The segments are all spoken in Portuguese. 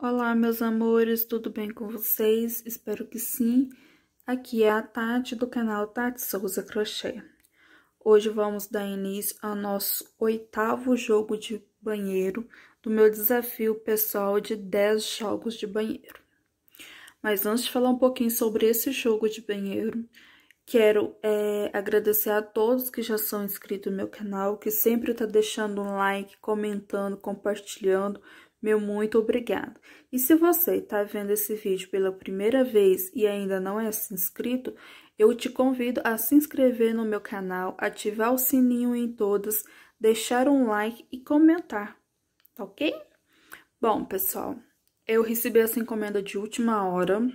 Olá, meus amores, tudo bem com vocês? Espero que sim. Aqui é a Tati do canal Tati Souza Crochê. Hoje vamos dar início ao nosso oitavo jogo de banheiro do meu desafio pessoal de 10 jogos de banheiro. Mas antes de falar um pouquinho sobre esse jogo de banheiro, quero é, agradecer a todos que já são inscritos no meu canal, que sempre tá deixando um like, comentando, compartilhando, meu muito obrigado. E se você está vendo esse vídeo pela primeira vez e ainda não é inscrito, eu te convido a se inscrever no meu canal, ativar o sininho em todas, deixar um like e comentar, tá ok? Bom, pessoal, eu recebi essa encomenda de última hora,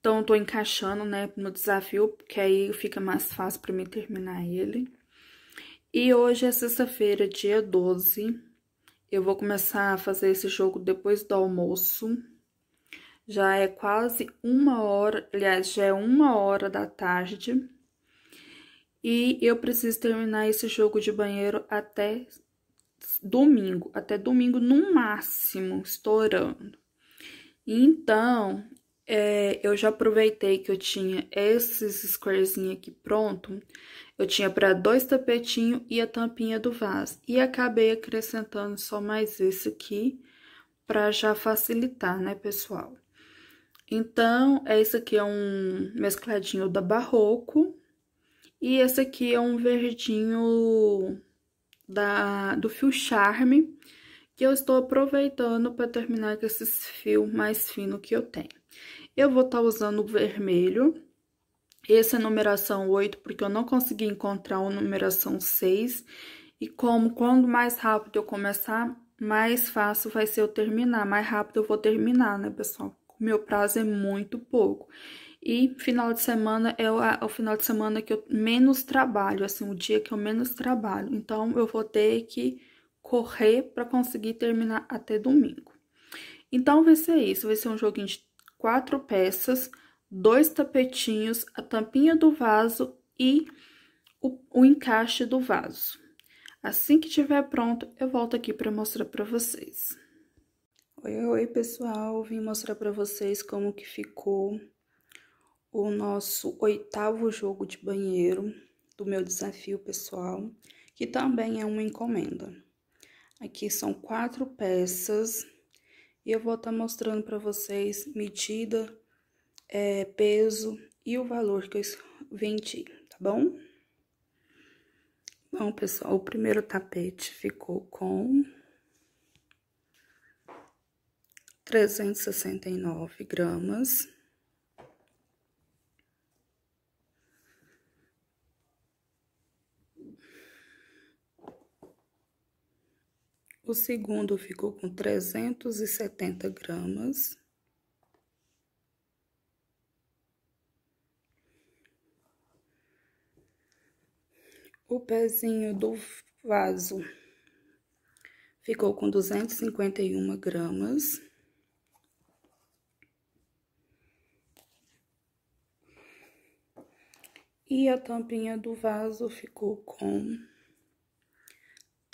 então eu tô encaixando, né, no desafio, porque aí fica mais fácil para mim terminar ele. E hoje é sexta-feira, dia 12, eu vou começar a fazer esse jogo depois do almoço. Já é quase uma hora, aliás, já é uma hora da tarde. E eu preciso terminar esse jogo de banheiro até domingo, até domingo no máximo, estourando. Então, é, eu já aproveitei que eu tinha esses squarezinhos aqui pronto. Eu tinha para dois tapetinhos e a tampinha do vaso. E acabei acrescentando só mais esse aqui para já facilitar, né, pessoal? Então, esse aqui é um mescladinho da Barroco. E esse aqui é um verdinho da, do Fio Charme que eu estou aproveitando para terminar com esses fios mais finos que eu tenho. Eu vou estar tá usando o vermelho, esse é numeração 8, porque eu não consegui encontrar o numeração 6, e como quando mais rápido eu começar, mais fácil vai ser eu terminar, mais rápido eu vou terminar, né, pessoal? O meu prazo é muito pouco. E final de semana é o, é o, final de semana que eu menos trabalho, assim, o dia que eu menos trabalho. Então, eu vou ter que correr para conseguir terminar até domingo. Então, vai ser isso. Vai ser um joguinho de quatro peças, dois tapetinhos, a tampinha do vaso e o, o encaixe do vaso. Assim que tiver pronto, eu volto aqui para mostrar para vocês. Oi, oi, pessoal. Vim mostrar para vocês como que ficou o nosso oitavo jogo de banheiro do meu desafio pessoal, que também é uma encomenda. Aqui são quatro peças. E eu vou estar tá mostrando para vocês medida, é, peso e o valor que eu vendi, tá bom? Bom, pessoal, o primeiro tapete ficou com 369 gramas. O segundo ficou com 370 gramas. O pezinho do vaso ficou com 251 gramas. E a tampinha do vaso ficou com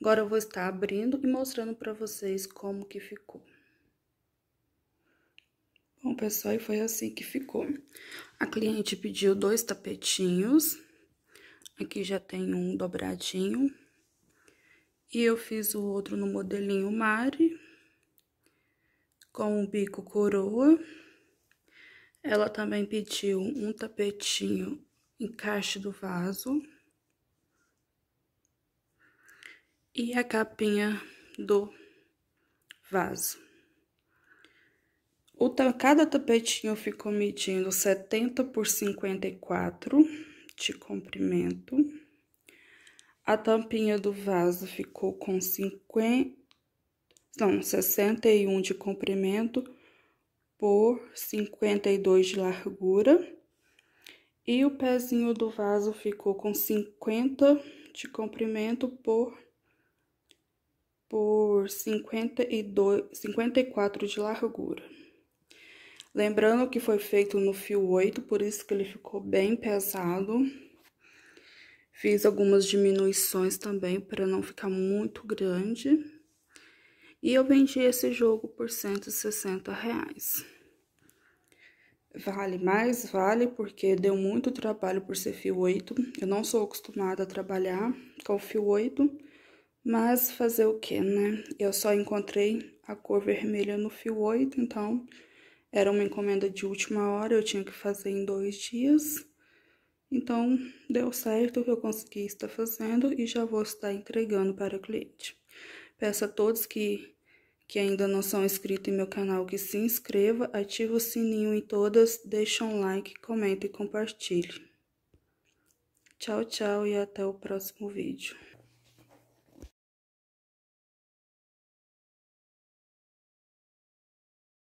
Agora, eu vou estar abrindo e mostrando para vocês como que ficou. Bom, pessoal, e foi assim que ficou. A cliente pediu dois tapetinhos. Aqui já tem um dobradinho. E eu fiz o outro no modelinho Mari. Com o bico coroa. Ela também pediu um tapetinho encaixe do vaso. e a capinha do vaso. O, cada tapetinho ficou medindo 70 por 54 de comprimento. A tampinha do vaso ficou com 50, não, 61 de comprimento por 52 de largura. E o pezinho do vaso ficou com 50 de comprimento por por 52, 54 de largura. Lembrando que foi feito no fio 8, por isso que ele ficou bem pesado. Fiz algumas diminuições também para não ficar muito grande. E eu vendi esse jogo por 160 reais. Vale, mais vale, porque deu muito trabalho por ser fio 8. Eu não sou acostumada a trabalhar com fio 8. Mas fazer o que, né? Eu só encontrei a cor vermelha no fio 8, então era uma encomenda de última hora, eu tinha que fazer em dois dias. Então, deu certo que eu consegui estar fazendo e já vou estar entregando para o cliente. Peço a todos que, que ainda não são inscritos em meu canal que se inscreva, ative o sininho em todas, deixe um like, comente e compartilhe. Tchau, tchau e até o próximo vídeo.